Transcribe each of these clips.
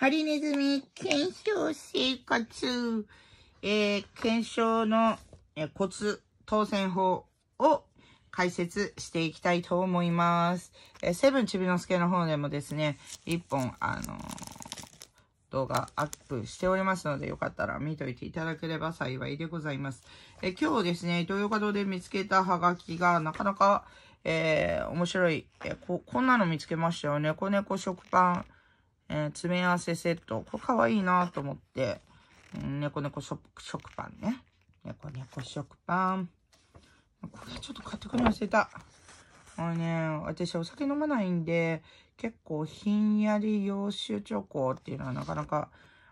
ハリネズミ検証生活、えー、検証の、えー、コツ、当選法を解説していきたいと思います。えー、セブンちびのすけの方でもですね、一本、あの動画アップしておりますので、よかったら見といていただければ幸いでございます。え今日ですね、東洋稼働で見つけたハガキがなかなか、えー、面白い、えこ。こんなの見つけましたよね。子猫食パン。えー、詰め合わせセット。これかわいいなと思って。猫猫食パンね。猫猫食パン。これちょっと買ってくるの忘れた。あのね、私お酒飲まないんで、結構ひんやり洋酒チョコっていうのはなかなか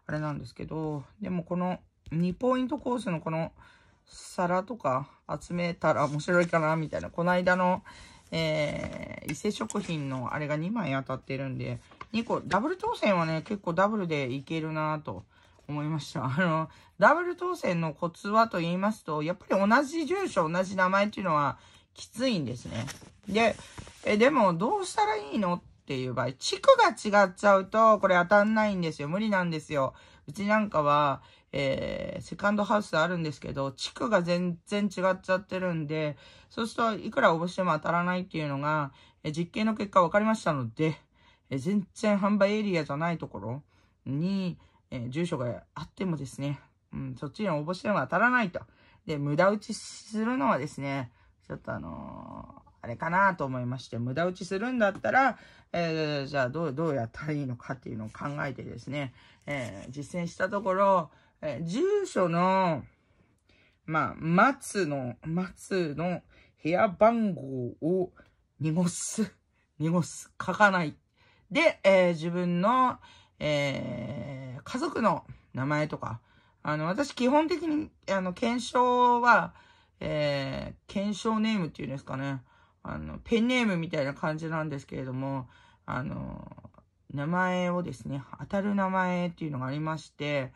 あれなんですけど、でもこの2ポイントコースのこの皿とか集めたら面白いかなみたいな。この間の、えー、伊勢食品のあれが2枚当たってるんで、2個、ダブル当選はね、結構ダブルでいけるなと思いました。あの、ダブル当選のコツはと言いますと、やっぱり同じ住所、同じ名前っていうのはきついんですね。で、え、でもどうしたらいいのっていう場合、地区が違っちゃうと、これ当たんないんですよ。無理なんですよ。うちなんかは、えー、セカンドハウスあるんですけど、地区が全然違っちゃってるんで、そうするといくら応募しても当たらないっていうのが、え実験の結果分かりましたので、え全然販売エリアじゃないところに、え住所があってもですね、うん、そっちに応募しても当たらないと。で、無駄打ちするのはですね、ちょっとあのー、あれかなと思いまして、無駄打ちするんだったら、えー、じゃあどう、どうやったらいいのかっていうのを考えてですね、えー、実践したところ、え住所の、まあ、松の、松の部屋番号を濁す、濁す、書かないで、えー、自分の、えー、家族の名前とか、あの、私基本的に、あの、検証は、えー、検証ネームっていうんですかね。あの、ペンネームみたいな感じなんですけれども、あの、名前をですね、当たる名前っていうのがありまして、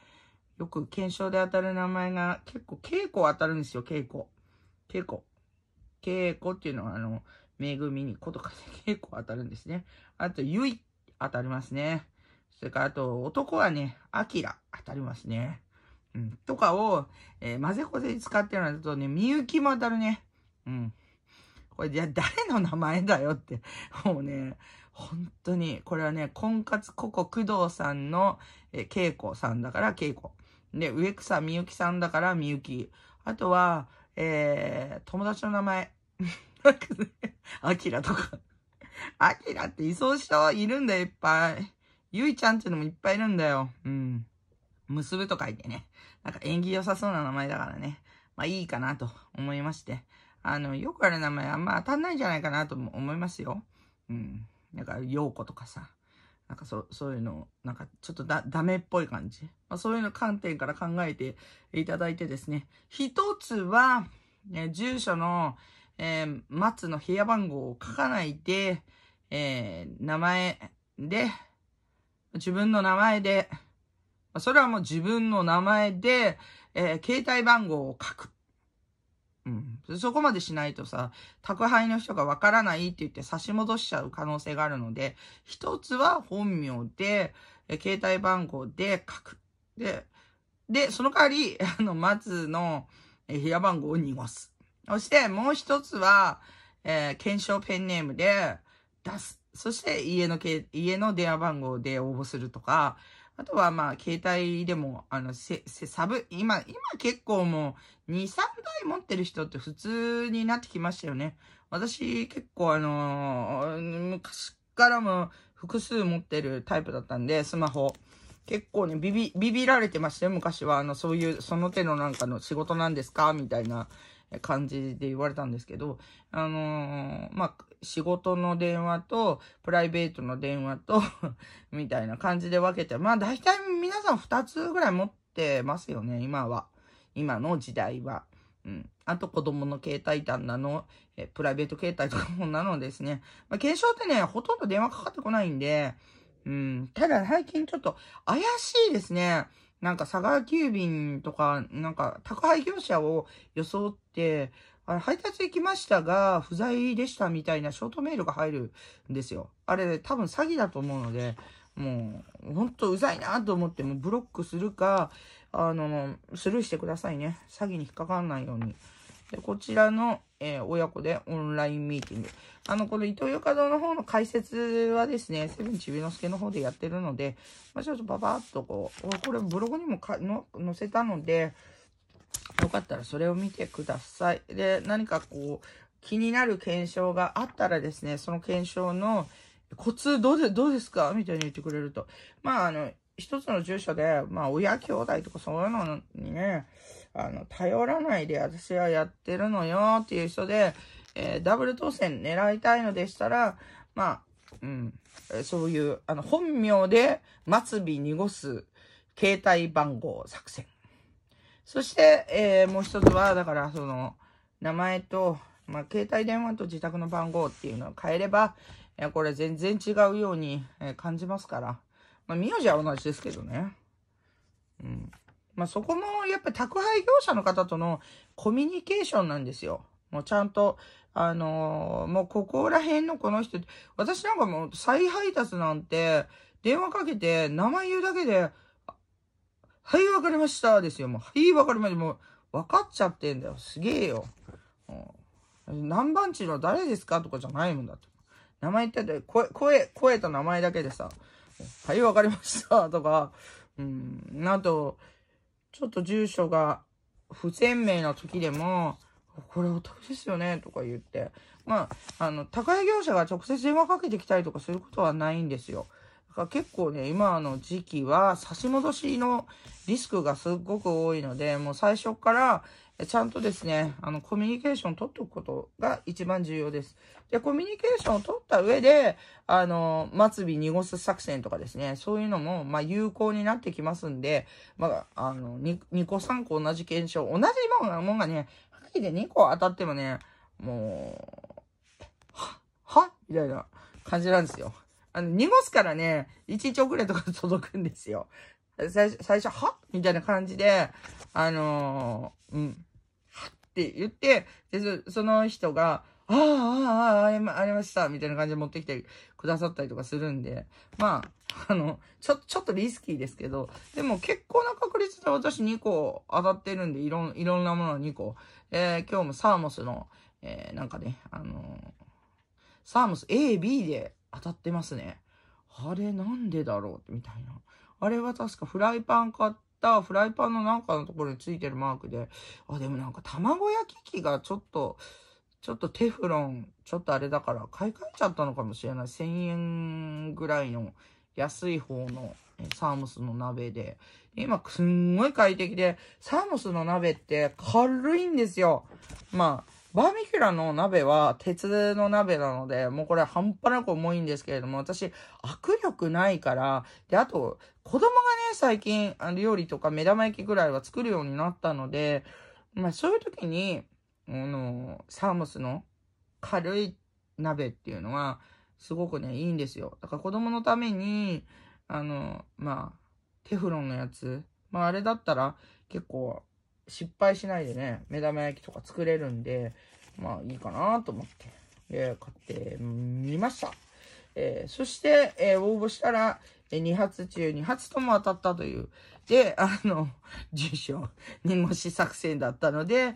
よく検証で当たる名前が結構稽古当たるんですよ、稽古。稽古。稽古っていうのはあの、恵みに子とかで 結構当たるんですね。あと、ゆい、当たりますね。それから、あと、男はね、あきら、当たりますね。うん。とかを、えー、混ぜこぜに使ってるのだとね、みゆきも当たるね。うん。これ、じゃ誰の名前だよって。もうね、本当に、これはね、婚活ここ工藤さんの、えー、稽古さんだから稽古。で、植草みゆきさんだからみゆき。あとは、えー、友達の名前。なんかね、アキラとか。アキラっていそうはいるんだよ、いっぱい。ゆいちゃんっていうのもいっぱいいるんだよ。うん。結ぶと書いてね。なんか縁起良さそうな名前だからね。まあいいかなと思いまして。あの、よくある名前あんま当たんないんじゃないかなと思いますよ。うん。なんか、陽子とかさ。なんかそ、そういうの、なんかちょっとだ、ダメっぽい感じ。まあ、そういうの観点から考えていただいてですね。一つは、ね、住所の、えー、松の部屋番号を書かないで、えー、名前で、自分の名前で、それはもう自分の名前で、えー、携帯番号を書く。うん。そこまでしないとさ、宅配の人がわからないって言って差し戻しちゃう可能性があるので、一つは本名で、えー、携帯番号で書く。で、で、その代わり、あの、松の部屋番号を濁す。そしてもう一つは、えー、検証ペンネームで出す。そして家のけ、家の電話番号で応募するとか、あとはまあ、携帯でも、あの、せ、せ、サブ、今、今結構もう、2、3台持ってる人って普通になってきましたよね。私結構あのー、昔からも複数持ってるタイプだったんで、スマホ。結構ね、ビビ、ビビられてましたよ、昔は。あの、そういう、その手のなんかの仕事なんですかみたいな感じで言われたんですけど、あのー、まあ、仕事の電話と、プライベートの電話と みたいな感じで分けて、まあ、大体皆さん2つぐらい持ってますよね、今は。今の時代は。うん。あと子供の携帯端なの、えプライベート携帯とかもなのですね。まあ、検証ってね、ほとんど電話かかってこないんで、うん。ただ最近ちょっと怪しいですね。なんか佐川急便とか、なんか宅配業者を装って、あれ配達行きましたが、不在でしたみたいなショートメールが入るんですよ。あれ多分詐欺だと思うので、もう、ほんとうざいなと思って、もブロックするか、あの、スルーしてくださいね。詐欺に引っかかんないように。で、こちらの、えー、親子でオンラインミーティング。あの、この伊藤洋か堂の方の解説はですね、セブンちびのすけの方でやってるので、まあ、ちょっとバばっとこう、これブログにもかの載せたので、よかったらそれを見てください。で、何かこう、気になる検証があったらですね、その検証のコツどうで、どうですかみたいに言ってくれると。まあ、あの、一つの住所で、まあ、親兄弟とかそういうのにね、あの、頼らないで私はやってるのよっていう人で、えー、ダブル当選狙いたいのでしたら、まあ、うん、そういう、あの、本名で末尾濁す携帯番号作戦。そして、えー、もう一つは、だから、その、名前と、まあ、携帯電話と自宅の番号っていうのを変えれば、えー、これ全然違うように、え感じますから。まあ、名字は同じですけどね。うん。まあ、そこもやっぱり宅配業者の方とのコミュニケーションなんですよ。もうちゃんと、あのー、もうここら辺のこの人、私なんかもう再配達なんて、電話かけて名前言うだけで、はい、わかりましたですよ。もう、はい、わかりました。もう、わかっちゃってんだよ。すげえよ。うん、何番地の誰ですかとかじゃないもんだって。名前言ってて、声、声、声と名前だけでさ、はい、わかりました。とか、うん、なんと、ちょっと住所が不鮮明な時でも、これお得ですよねとか言って。まあ、あの、宅配業者が直接電話かけてきたりとかすることはないんですよ。だから結構ね、今の時期は差し戻しのリスクがすっごく多いので、もう最初から、ちゃんとですね、あの、コミュニケーション取っておくことが一番重要です。で、コミュニケーションを取った上で、あの、末尾濁す作戦とかですね、そういうのも、まあ、有効になってきますんで、まあ、あの、2, 2個3個同じ検証、同じもんがね、はりで2個当たってもね、もう、は、はみたいな感じなんですよ。あの、濁すからね、1日遅れとか届くんですよ。最初、最初はみたいな感じで、あのー、うん。って言って、でその人が、ああ、ああ、ありました、みたいな感じで持ってきてくださったりとかするんで、まあ、あの、ちょ、ちょっとリスキーですけど、でも結構な確率で私2個当たってるんで、いろん、いろんなもの2個。えー、今日もサーモスの、えー、なんかね、あのー、サーモス A、B で当たってますね。あれなんでだろうみたいな。あれは確かフライパン買って、ったフライパンのなんかのところについてるマークで、あ、でもなんか卵焼き器がちょっと、ちょっとテフロン、ちょっとあれだから買い替えちゃったのかもしれない。1000円ぐらいの安い方のサーモスの鍋で。今すんごい快適で、サーモスの鍋って軽いんですよ。まあ、バーミキュラの鍋は鉄の鍋なので、もうこれ半端なく重いんですけれども、私、握力ないから、で、あと、子供がね、最近、料理とか目玉焼きぐらいは作るようになったので、まあそういう時に、あの、サーモスの軽い鍋っていうのは、すごくね、いいんですよ。だから子供のために、あの、まあ、テフロンのやつ、まああれだったら、結構、失敗しないでね、目玉焼きとか作れるんで、まあいいかなと思って、えー、買ってみました。えー、そして、えー、応募したら、えー、2発中2発とも当たったという。で、あの、住 所、煮干し作戦だったので、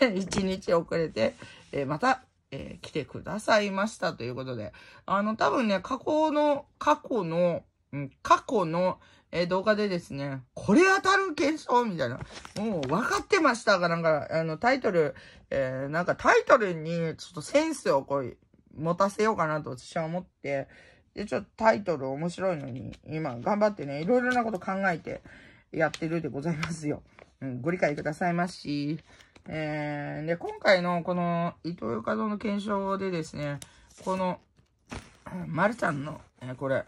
1 日遅れて、えー、また、えー、来てくださいましたということで。あの、多分ね、過去の、過去の、過去のえー、動画でですね、これ当たる検証みたいな。もう分かってましたが、なんか、あの、タイトル、えー、なんかタイトルにちょっとセンスをこう、持たせようかなと私は思って、で、ちょっとタイトル面白いのに、今頑張ってね、いろいろなこと考えてやってるでございますよ。うん、ご理解くださいまし。えー、で、今回のこの、伊藤洋華堂の検証でですね、この、まるちゃんの、えー、これ、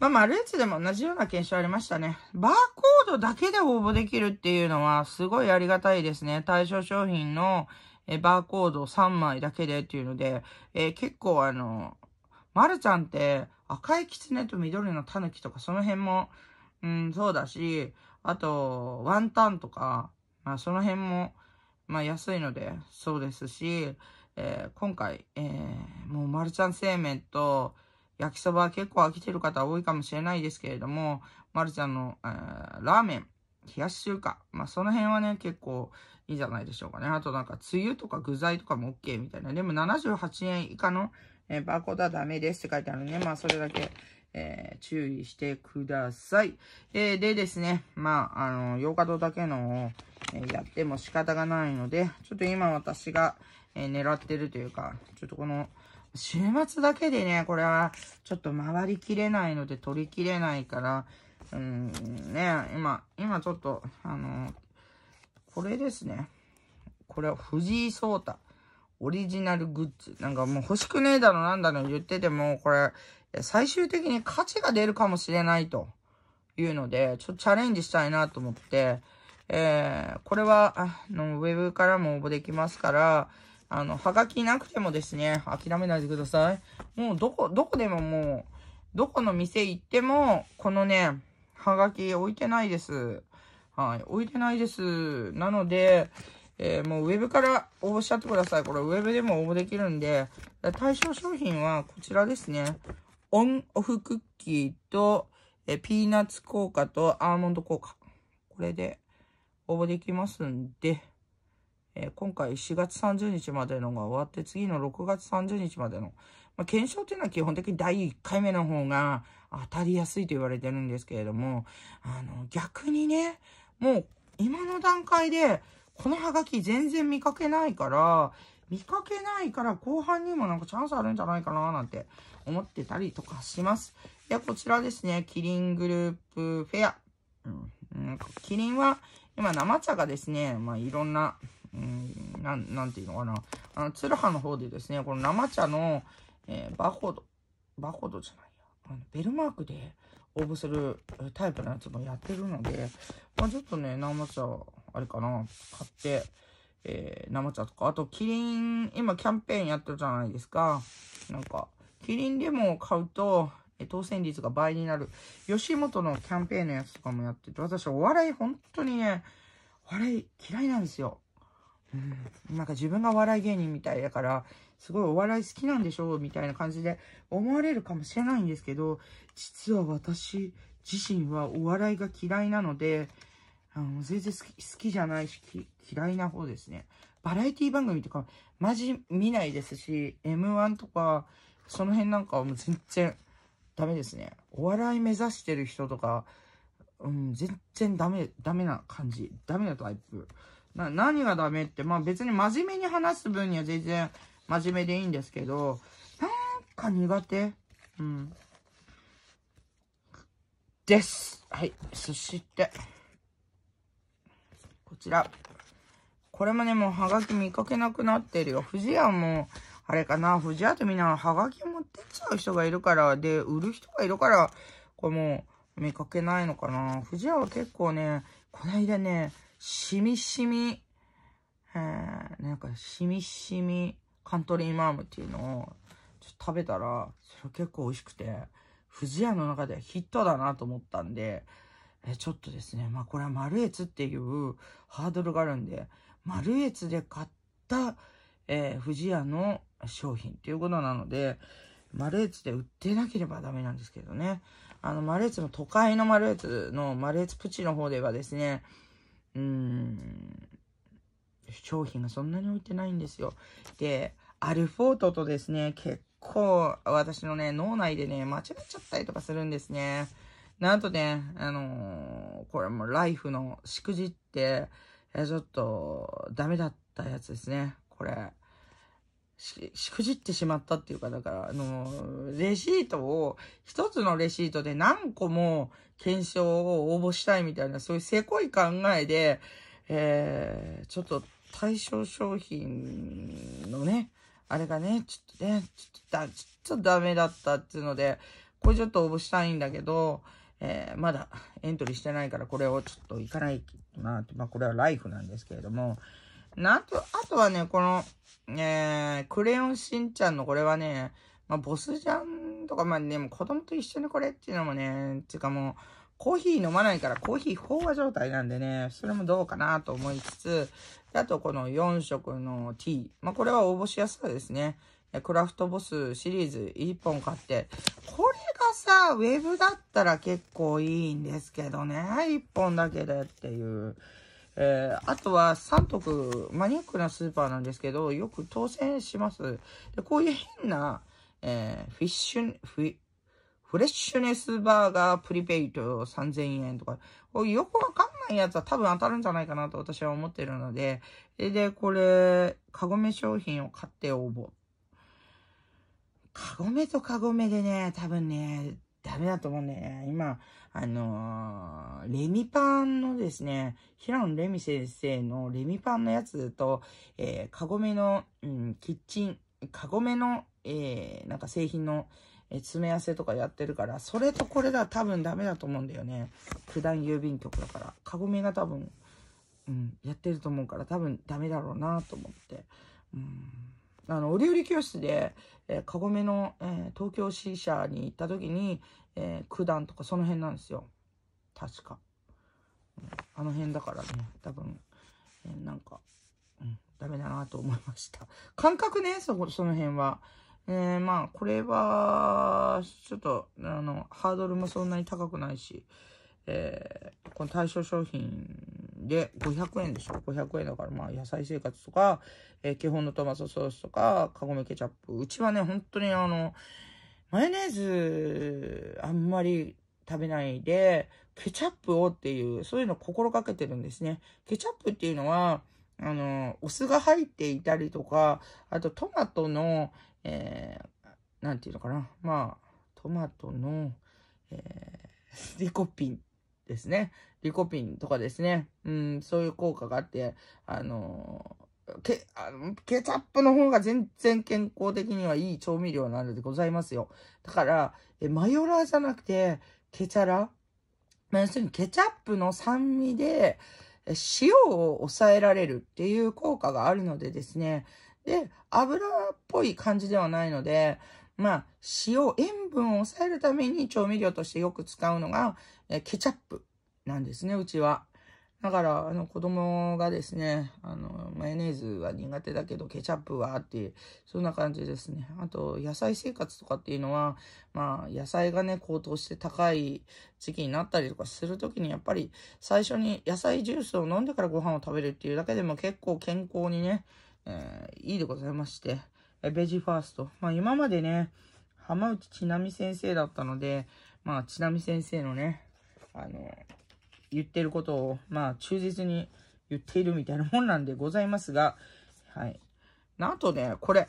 まあ、マルエツでも同じような検証ありましたね。バーコードだけで応募できるっていうのはすごいありがたいですね。対象商品のえバーコード3枚だけでっていうので、えー、結構あの、マルちゃんって赤いキツネと緑のタヌキとかその辺も、うん、そうだし、あと、ワンタンとか、まあその辺も、まあ安いので、そうですし、えー、今回、えー、もうマルちゃん製麺と、焼きそば結構飽きてる方多いかもしれないですけれども、まるちゃんの、えー、ラーメン、冷やし中華。まあ、その辺はね、結構いいじゃないでしょうかね。あとなんか、梅雨とか具材とかも OK みたいな。でも78円以下の、えー、バーコードはダメですって書いてあるんで、まあ、それだけ、えー、注意してください。えー、でですね、まあ、あの、洋日堂だけのを、えー、やっても仕方がないので、ちょっと今私が、え狙ってるというか、ちょっとこの、週末だけでね、これは、ちょっと回りきれないので取りきれないから、うん、ね、今、今ちょっと、あのこれですね。これは藤井聡太。オリジナルグッズ。なんかもう欲しくねえだろなんだろ言ってても、これ、最終的に価値が出るかもしれないというので、ちょっとチャレンジしたいなと思って、えー、これは、あの、ウェブからも応募できますから、あの、はがきなくてもですね、諦めないでください。もう、どこ、どこでももう、どこの店行っても、このね、はがき置いてないです。はい、置いてないです。なので、えー、もうウェブから応募しちゃってください。これウェブでも応募できるんで、対象商品はこちらですね。オンオフクッキーと、えピーナッツ効果とアーモンド効果。これで応募できますんで。えー、今回4月30日までのが終わって、次の6月30日までの、まあ、検証っていうのは基本的に第1回目の方が当たりやすいと言われてるんですけれども、あの、逆にね、もう今の段階で、このハガキ全然見かけないから、見かけないから後半にもなんかチャンスあるんじゃないかななんて思ってたりとかします。で、こちらですね、キリングループフェア。うん、キリンは今生茶がですね、まあいろんなうん、なん、なんていうのかな。あの、鶴葉の方でですね、この生茶の、えー、バホド、バホドじゃないや、あのベルマークで応募するタイプのやつもやってるので、まあ、ちょっとね、生茶、あれかな、買って、えー、生茶とか、あと、キリン、今キャンペーンやってるじゃないですか。なんか、キリンレモンを買うと、当選率が倍になる。吉本のキャンペーンのやつとかもやってて、私はお笑い本当にね、お笑い嫌いなんですよ。なんか自分がお笑い芸人みたいだから、すごいお笑い好きなんでしょうみたいな感じで思われるかもしれないんですけど、実は私自身はお笑いが嫌いなので、あの全然好き好きじゃないし、嫌いな方ですね。バラエティ番組とか、マジ見ないですし、M1 とか、その辺なんかはもう全然ダメですね。お笑い目指してる人とか、うん、全然ダメ、ダメな感じ。ダメなタイプ。な何がダメって、まあ別に真面目に話す分には全然真面目でいいんですけど、なんか苦手。うん。です。はい。そして、こちら。これもね、もうハガキ見かけなくなってるよ。不二家も、あれかな、不二家ってみんなハガキ持ってっちゃう人がいるから、で、売る人がいるから、これもう見かけないのかな。不二家は結構ね、こないだね、しみしみ、えー、なんかしみしみカントリーマームっていうのを食べたら、それ結構美味しくて、不二家の中ではヒットだなと思ったんで、えちょっとですね、まあこれはマルエツっていうハードルがあるんで、マルエツで買った、えー、不二家の商品っていうことなので、マルエツで売ってなければダメなんですけどね。あの、マルエツの都会のマルエツのマルエツプチの方ではですね、うーん、商品がそんなに置いてないんですよ。で、アルフォートとですね、結構私のね、脳内でね、間違っちゃったりとかするんですね。なんとね、あのー、これもライフのしくじって、えちょっと、ダメだったやつですね。これ。し、しくじってしまったっていうか、だから、あのー、レシートを、一つのレシートで何個も検証を応募したいみたいな、そういうせこい考えで、えー、ちょっと対象商品のね、あれがね、ちょっとね、ちょっとだ、ちょっとダメだったっていうので、これちょっと応募したいんだけど、えー、まだエントリーしてないから、これをちょっと行かないなって、まあこれはライフなんですけれども、あと、あとはね、この、えー、クレヨンしんちゃんのこれはね、まあ、ボスジャンとか、まあ、でも子供と一緒にこれっていうのもね、てかもう、コーヒー飲まないからコーヒー飽和状態なんでね、それもどうかなと思いつつ、あとこの4色のティー。まあ、これは応募しやすさですね。クラフトボスシリーズ1本買って、これがさ、ウェブだったら結構いいんですけどね、1本だけでっていう。えー、あとは三徳、マニアックなスーパーなんですけど、よく当選します。でこういう変な、えー、フィッシュ、フィ、フレッシュネスバーガープリペイト3000円とか、こよくわかんないやつは多分当たるんじゃないかなと私は思ってるので、で、これ、カゴメ商品を買って応募。カゴメとカゴメでね、多分ね、ダメだと思うんだよね。今、あのー、レミパンのですね、平野レミ先生のレミパンのやつと、えー、カゴメの、うん、キッチン、カゴメの、えー、なんか製品の、え詰め合わせとかやってるから、それとこれだ多分ダメだと思うんだよね。九段郵便局だから。カゴメが多分、うん、やってると思うから、多分ダメだろうなと思って。うんあの、折々教室で、えー、カゴメの、えー、東京支社に行った時に、えー、九段とかその辺なんですよ。確か。あの辺だからね、多分、えー、なんか、うん、ダメだなと思いました。感覚ね、そこ、その辺は。えー、まあ、これは、ちょっと、あの、ハードルもそんなに高くないし、えー、この対象商品で500円でしょ ?500 円だから、まあ、野菜生活とか、えー、基本のトマトソースとか、カゴメケチャップ。うちはね、本当にあの、マヨネーズ、あんまり食べないで、ケチャップをっていう、そういうのを心がけてるんですね。ケチャップっていうのは、あの、お酢が入っていたりとか、あとトマトの、えー、なんていうのかな。まあ、トマトの、えー、デコピンですね。リコピンとかですね。うん、そういう効果があって、あのー、けあのケチャップの方が全然健康的にはいい調味料なのでございますよ。だから、えマヨラーじゃなくて、ケチャラまあ、要するにケチャップの酸味で、塩を抑えられるっていう効果があるのでですね。で、油っぽい感じではないので、まあ、塩、塩分を抑えるために調味料としてよく使うのが、えケチャップなんですね、うちは。だから、あの、子供がですね、あの、マヨネーズは苦手だけど、ケチャップはって、いう、そんな感じですね。あと、野菜生活とかっていうのは、まあ、野菜がね、高騰して高い時期になったりとかするときに、やっぱり、最初に野菜ジュースを飲んでからご飯を食べるっていうだけでも結構健康にね、えー、いいでございまして、ベジファースト。まあ今までね、浜内ちなみ先生だったので、まあちなみ先生のね、あの、言ってることを、まあ忠実に言っているみたいなもんなんでございますが、はい。なんとね、これ、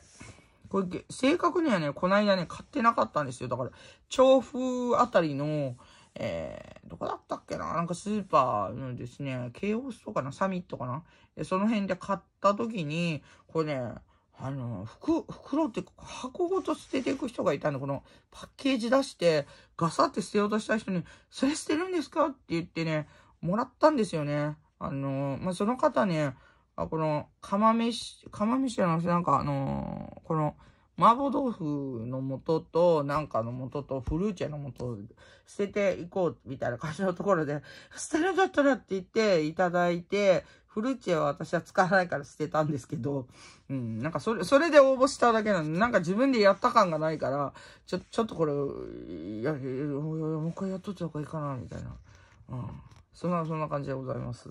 これ正確にはね、こないだね、買ってなかったんですよ。だから、調布あたりの、えー、どこだったっけななんかスーパーのですね、京王スとかなサミットかなその辺で買った時に、これね、あの、袋って箱ごと捨てていく人がいたんで、このパッケージ出して、ガサって捨てようとした人に、それ捨てるんですかって言ってね、もらったんですよね。あの、まあ、その方ね、あこの、釜飯、釜飯じゃなくて、なんかあのー、この、麻婆豆腐の素と、なんかの素と、フルーチェの素を捨てていこう、みたいな感じのところで、捨てるんだったらって言っていただいて、フルーチェは私は使わないから捨てたんですけど、うん、なんかそれ、それで応募しただけなんで、なんか自分でやった感がないから、ちょ、ちょっとこれ、や、もう一回やっとった方がいいかな、みたいな。うん。そんな、そんな感じでございます。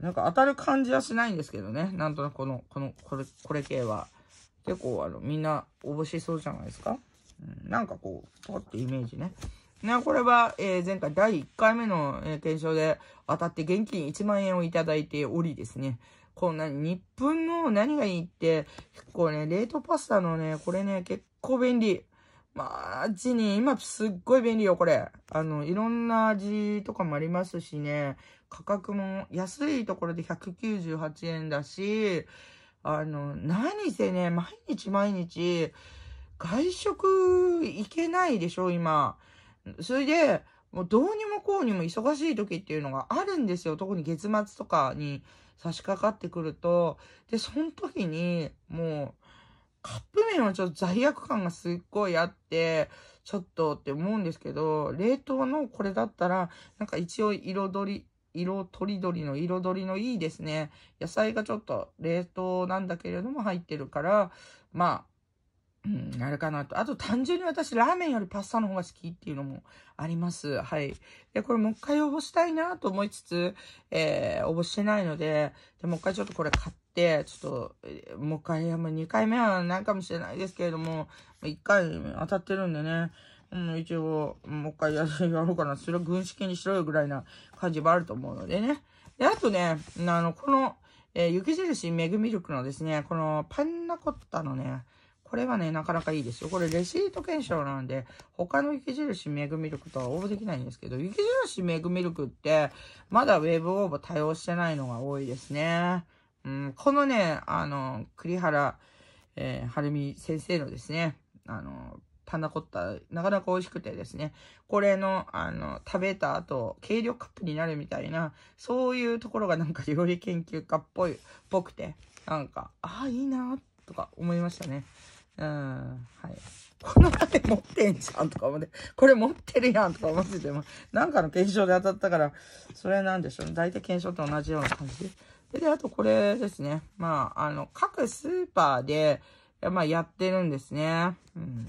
なんか当たる感じはしないんですけどね。なんとなくこの、この、これ、これ系は。結構あの、みんな応募しそうじゃないですか。うん、なんかこう、ポってイメージね。ね、これは、えー、前回第1回目の、えー、検証で当たって現金1万円をいただいておりですね。こんな、日本の何がいいって、結構ね、冷凍パスタのね、これね、結構便利。マジに、今すっごい便利よ、これ。あの、いろんな味とかもありますしね、価格も安いところで198円だし、あの、何せね、毎日毎日、外食行けないでしょ、今。それで、もうどうにもこうにも忙しい時っていうのがあるんですよ。特に月末とかに差し掛かってくると。で、その時に、もう、カップ麺はちょっと罪悪感がすっごいあって、ちょっとって思うんですけど、冷凍のこれだったら、なんか一応彩り、色とりどりの彩りのいいですね。野菜がちょっと冷凍なんだけれども入ってるから、まあ、うん、あれかなと。あと単純に私、ラーメンよりパスタの方が好きっていうのもあります。はい。で、これもう一回応募したいなと思いつつ、えー、応募してないので、で、もう一回ちょっとこれ買って、ちょっと、もう一回、もう二回目はないかもしれないですけれども、一回当たってるんでね、うん、一応、もう一回やろうかな。それは軍資金にしろよぐらいな感じもあると思うのでね。で、あとね、あの、この、えー、雪印めぐみ力のですね、このパンナコッタのね、これはね、なかなかいいですよ。これレシート検証なんで、他の雪印メグミルクとは応募できないんですけど、雪印メグミルクって、まだウェブ応募対応してないのが多いですね。うん、このね、あの、栗原、えー、はるみ先生のですね、あの、パナコッタ、なかなか美味しくてですね、これの、あの、食べた後、軽量カップになるみたいな、そういうところがなんか料理研究家っぽい、ぽくて、なんか、ああ、いいな、とか思いましたね。うん。はい。この盾持ってんじゃんとか思って、これ持ってるやんとか思ってても、なんかの検証で当たったから、それなんでしょうね。大体検証と同じような感じで。で、あとこれですね。まあ、あの、各スーパーで、まあ、やってるんですね。うん。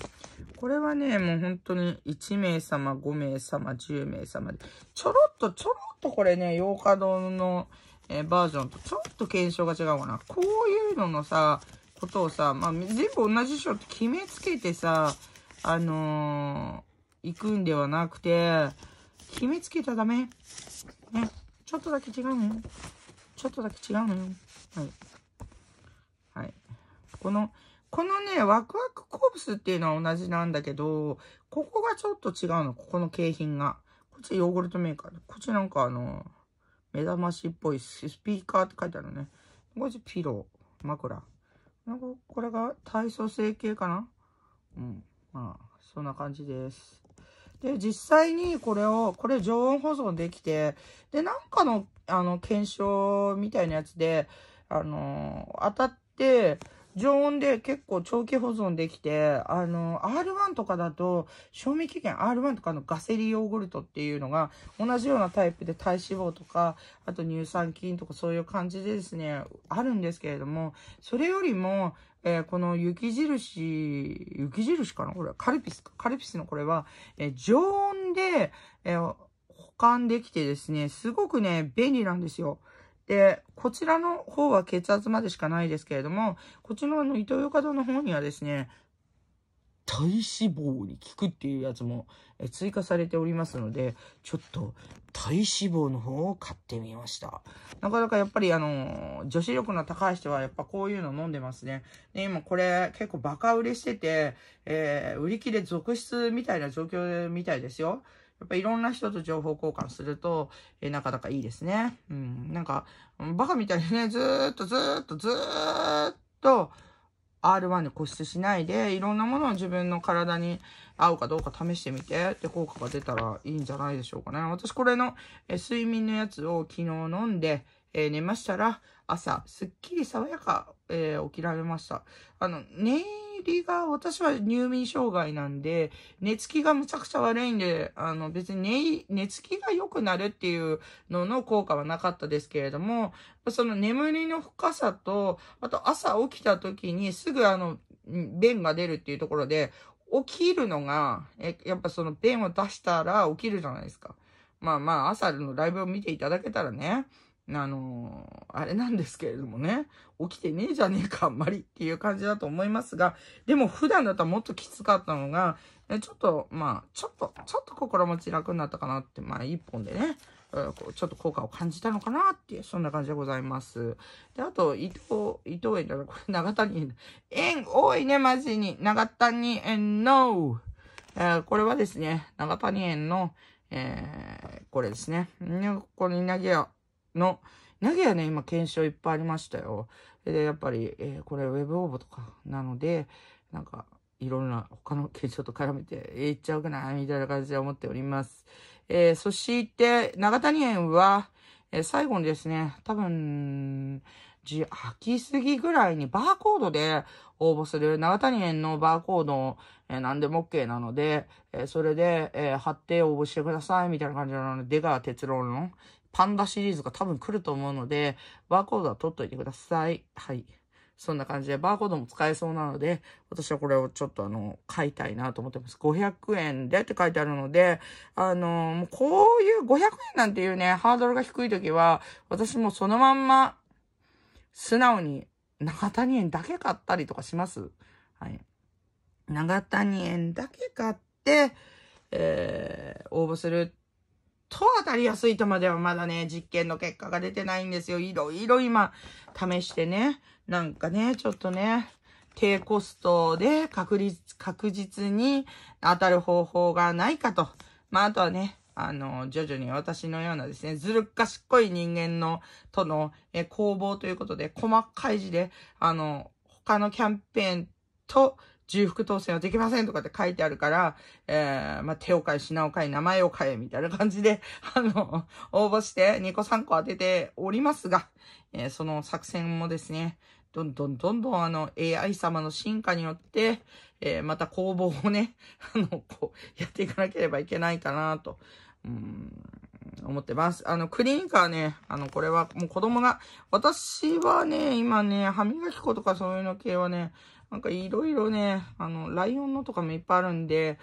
これはね、もう本当に1名様、5名様、10名様で、ちょろっと、ちょろっとこれね、洋歌堂の、えバージョンとちょっと検証が違うかな。こういうののさ、ことをさ、まあ、全部同じ人って決めつけてさ、あのー、行くんではなくて、決めつけちゃダメ。ね。ちょっとだけ違うのよ。ちょっとだけ違うのよ。はい。はい。この、このね、ワクワクコープスっていうのは同じなんだけど、ここがちょっと違うの。ここの景品が。こっちヨーグルトメーカーで。こっちなんかあの、目覚ましっぽいスピーカーって書いてあるね。こっちピロー、枕。なんか、これが体組成系かなうん。まあ、そんな感じです。で、実際にこれを、これ常温保存できて、で、なんかの、あの、検証みたいなやつで、あのー、当たって、常温で結構長期保存できて、あの、R1 とかだと、賞味期限 R1 とかのガセリヨーグルトっていうのが、同じようなタイプで体脂肪とか、あと乳酸菌とかそういう感じでですね、あるんですけれども、それよりも、えー、この雪印、雪印かなこれ、カルピスか。カルピスのこれは、えー、常温で、えー、保管できてですね、すごくね、便利なんですよ。で、こちらの方は血圧までしかないですけれども、こちらのイトーヨカドの方にはですね、体脂肪に効くっていうやつも追加されておりますので、ちょっと体脂肪の方を買ってみました。なかなかやっぱりあの、女子力の高い人はやっぱこういうの飲んでますね。で、今これ結構バカ売れしてて、えー、売り切れ続出みたいな状況みたいですよ。やっぱいろんな人と情報交換すると、えー、なかなかいいですね。うん、なんか、バカみたいにね、ずーっとずーっとずーっと、R1 で固執しないで、いろんなものを自分の体に合うかどうか試してみて、って効果が出たらいいんじゃないでしょうかね。私これの、え睡眠のやつを昨日飲んで、えー、寝ましたら、朝、すっきり爽やか、えー、起きられました。あの、ねりが、私は入眠障害なんで、寝つきがむちゃくちゃ悪いんで、あの、別に寝、寝つきが良くなるっていうのの効果はなかったですけれども、その眠りの深さと、あと朝起きた時にすぐあの、便が出るっていうところで、起きるのが、え、やっぱその便を出したら起きるじゃないですか。まあまあ、朝のライブを見ていただけたらね、あのー、あれなんですけれどもね、起きてねえじゃねえか、あんまりっていう感じだと思いますが、でも普段だったらもっときつかったのが、ちょっと、まあ、ちょっと、ちょっと心持ち楽になったかなって、まあ、一本でね、ちょっと効果を感じたのかなっていう、そんな感じでございます。で、あと、伊藤、伊藤園だな、これ長谷園、多いね、マジに。長谷園の、えー、これはですね、長谷園の、えー、これですね。ここに投げよう。の、投げはね、今検証いっぱいありましたよ。で、やっぱり、えー、これウェブ応募とかなので、なんか、いろんな他の検証と絡めて、えー、いっちゃうかな、みたいな感じで思っております。えー、そして、長谷園は、えー、最後にですね、多分、じ、きすぎぐらいにバーコードで応募する、長谷園のバーコード、えー、何でも OK なので、えー、それで、えー、貼って応募してください、みたいな感じなので、出川哲郎の、パンダシリーズが多分来ると思うので、バーコードは取っといてください。はい。そんな感じで、バーコードも使えそうなので、私はこれをちょっとあの、買いたいなと思ってます。500円でって書いてあるので、あの、もうこういう500円なんていうね、ハードルが低い時は、私もそのまんま、素直に、長谷園だけ買ったりとかします。はい。長谷園だけ買って、えー、応募すると当たりやすいとまではまだね、実験の結果が出てないんですよ。いろいろ今、試してね、なんかね、ちょっとね、低コストで確率、確実に当たる方法がないかと。まあ、あとはね、あの、徐々に私のようなですね、ずるっかしっこい人間の、との、え、攻防ということで、細かい字で、あの、他のキャンペーンと、重複当選はできませんとかって書いてあるから、えー、まあ、手を変え、品を変え、名前を変え、みたいな感じで、あの、応募して2個3個当てておりますが、えー、その作戦もですね、どんどんどんどんあの AI 様の進化によって、えー、また工房をね、あの、こう、やっていかなければいけないかなと。うん思ってます。あの、クリーンカーね、あの、これはもう子供が、私はね、今ね、歯磨き粉とかそういうの系はね、なんかいろいろね、あの、ライオンのとかもいっぱいあるんで、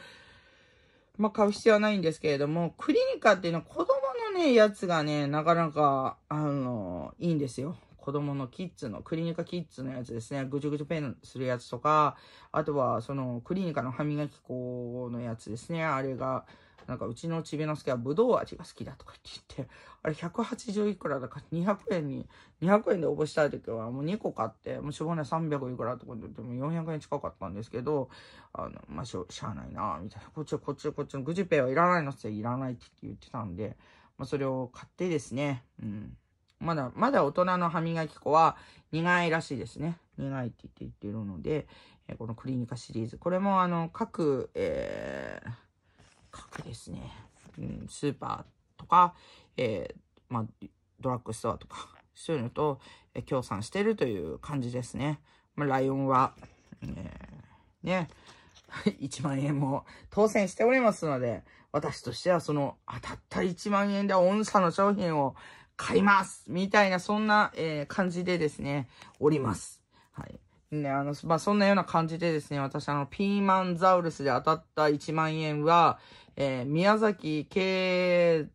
まあ、買う必要はないんですけれども、クリニカっていうのは子供のね、やつがね、なかなか、あの、いいんですよ。子供のキッズの、クリニカキッズのやつですね。ぐちゅぐちゅペンするやつとか、あとは、その、クリニカの歯磨き粉のやつですね。あれが、なんかうちのちびのすけはぶどう味が好きだとか言って、あれ180いくらだか200円に、200円で応募したい時はもう2個買って、もうしょうがない300いくらとか言っても400円近かったんですけど、あの、まあ、しょ、しゃあないなみたいな。こっちこっちこっちのグジペイはいらないのっていらないって言ってたんで、まあ、それを買ってですね、うん。まだ、まだ大人の歯磨き粉は苦いらしいですね。苦いって言って言ってるので、えこのクリニカシリーズ。これもあの、各、えー格ですね。うん、スーパーとか、えー、まあ、ドラッグストアとか、そういうのと、えー、協賛してるという感じですね。まあ、ライオンは、えー、ね、1 万円も当選しておりますので、私としてはその当たった1万円で御社の商品を買いますみたいな、そんな、えー、感じでですね、おります。はい。ね、あの、まあ、そんなような感じでですね、私あの、ピーマンザウルスで当たった1万円は、えー、宮崎経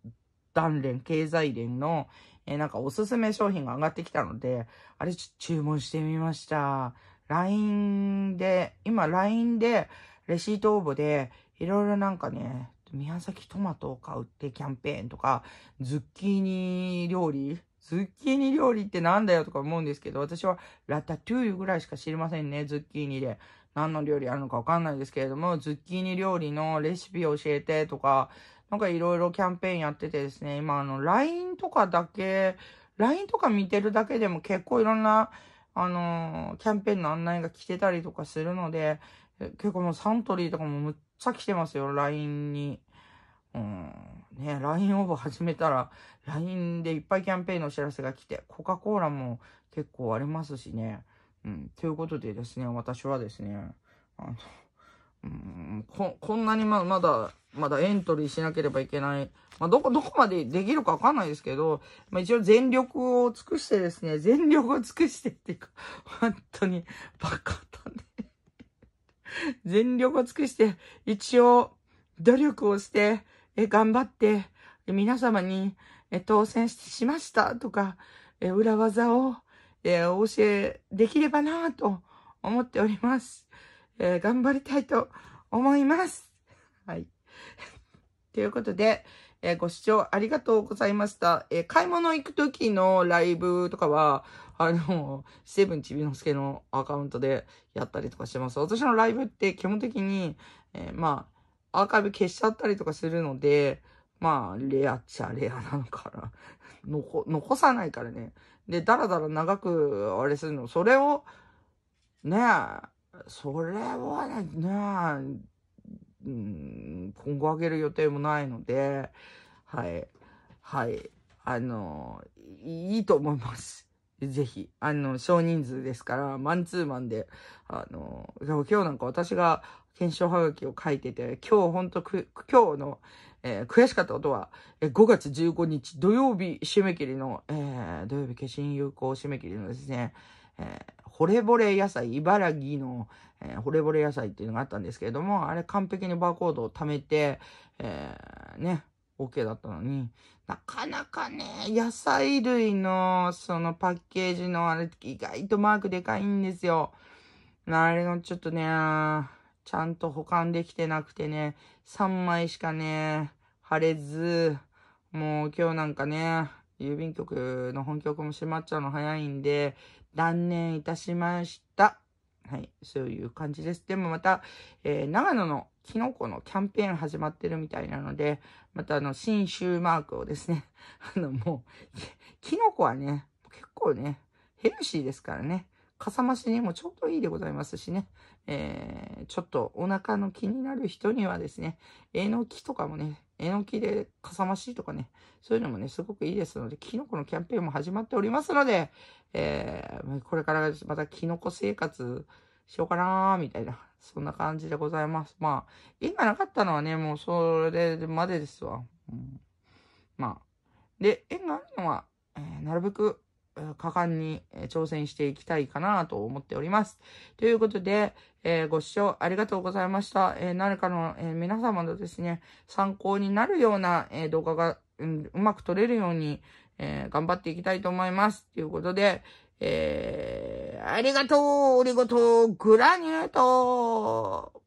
団連、経済連の、えー、なんかおすすめ商品が上がってきたので、あれち注文してみました。LINE で、今 LINE で、レシート応募で、いろいろなんかね、宮崎トマトを買うってキャンペーンとか、ズッキーニ料理ズッキーニ料理ってなんだよとか思うんですけど、私はラタトゥーユぐらいしか知りませんね、ズッキーニで。何の料理あるのかわかんないですけれども、ズッキーニ料理のレシピを教えてとか、なんかいろいろキャンペーンやっててですね、今あの、LINE とかだけ、LINE とか見てるだけでも結構いろんな、あのー、キャンペーンの案内が来てたりとかするので、結構もうサントリーとかもむっちゃ来てますよ、LINE に。うん。ね、LINE 応募始めたら、LINE でいっぱいキャンペーンのお知らせが来て、コカ・コーラも結構ありますしね。うん、ということでですね、私はですね、あの、うんここんなにままだ、まだエントリーしなければいけない。まあ、どこ、どこまでできるかわかんないですけど、まあ、一応全力を尽くしてですね、全力を尽くしてっていうか、本当にバカだね。全力を尽くして、一応努力をして、え頑張って、皆様にえ当選しましたとか、え裏技をえー、お教えできればなと思っております。えー、頑張りたいと思います。はい。ということで、えー、ご視聴ありがとうございました。えー、買い物行く時のライブとかは、あの、セブンちびのすけのアカウントでやったりとかしてます。私のライブって基本的に、えー、まあ、アーカイブ消しちゃったりとかするので、まあ、レアっちゃレアなのかな。残、残さないからね。で、だらだら長く、あれするの。それを、ねえ、それはね、ねえ、うん、今後あげる予定もないので、はい、はい、あの、いいと思います。ぜひ、あの、少人数ですから、マンツーマンで、あの、今日なんか私が検証はがきを書いてて、今日ほんと今日の、えー、悔しかったことは、えー、5月15日土曜日締め切りの、えー、土曜日化身有効締め切りのですね、え惚れ惚れ野菜、茨城の、え惚れ惚れ野菜っていうのがあったんですけれども、あれ完璧にバーコードを貯めて、えー、ね、OK だったのに、なかなかね、野菜類の、そのパッケージのあれ、意外とマークでかいんですよ。あれのちょっとね、ちゃんと保管できてなくてね、3枚しかね、晴れず、もう今日なんかね、郵便局の本局も閉まっちゃうの早いんで、断念いたしました。はい、そういう感じです。でもまた、えー、長野のキノコのキャンペーン始まってるみたいなので、またあの、新州マークをですね、あの、もう、キノコはね、結構ね、ヘルシーですからね、かさ増しにもちょうどいいでございますしね、えー、ちょっとお腹の気になる人にはですね、えのきとかもね、えのきでかさ増しとかね、そういうのもね、すごくいいですので、キノコのキャンペーンも始まっておりますので、えー、これからまたキノコ生活しようかなー、みたいな、そんな感じでございます。まあ、縁がなかったのはね、もうそれまでですわ。うん、まあ、で、縁があるのは、えー、なるべく、果敢に挑戦していきたいかなと思っております。ということで、えー、ご視聴ありがとうございました。えー、何かの、えー、皆様のですね、参考になるような、え動画が、うん、うまく撮れるように、え頑張っていきたいと思います。ということで、えありがとう、ありがとう、グラニュート